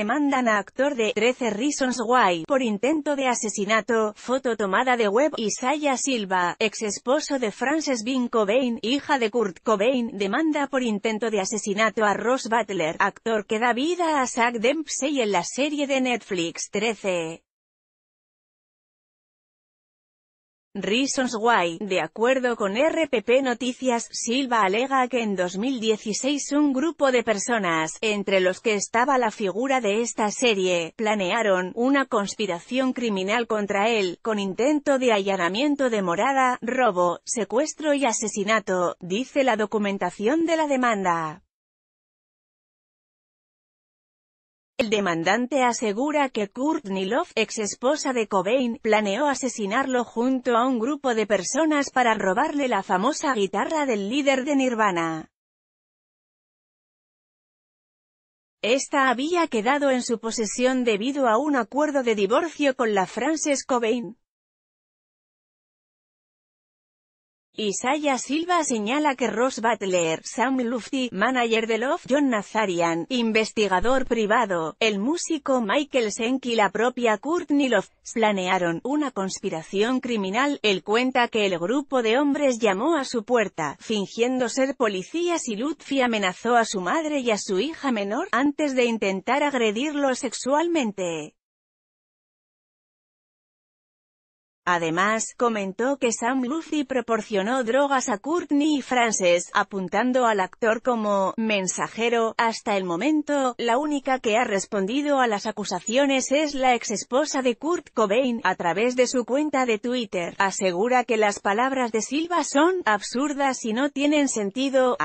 Demandan a actor de 13 Reasons Why por intento de asesinato, foto tomada de web. Isaiah Silva, ex esposo de Frances Bean Cobain, hija de Kurt Cobain, demanda por intento de asesinato a Ross Butler, actor que da vida a Zach Dempsey en la serie de Netflix 13. Reasons Why, de acuerdo con RPP Noticias, Silva alega que en 2016 un grupo de personas, entre los que estaba la figura de esta serie, planearon una conspiración criminal contra él, con intento de allanamiento de morada, robo, secuestro y asesinato, dice la documentación de la demanda. El demandante asegura que Kurt Love, ex esposa de Cobain, planeó asesinarlo junto a un grupo de personas para robarle la famosa guitarra del líder de Nirvana. Esta había quedado en su posesión debido a un acuerdo de divorcio con la Frances Cobain. Isaya Silva señala que Ross Butler, Sam Lufty, manager de Love, John Nazarian, investigador privado, el músico Michael Senk y la propia Courtney Love, planearon una conspiración criminal. Él cuenta que el grupo de hombres llamó a su puerta, fingiendo ser policías y Lutfi amenazó a su madre y a su hija menor, antes de intentar agredirlo sexualmente. Además, comentó que Sam Lucy proporcionó drogas a Courtney y Frances, apuntando al actor como «mensajero». Hasta el momento, la única que ha respondido a las acusaciones es la exesposa de Kurt Cobain, a través de su cuenta de Twitter. Asegura que las palabras de Silva son «absurdas y no tienen sentido»,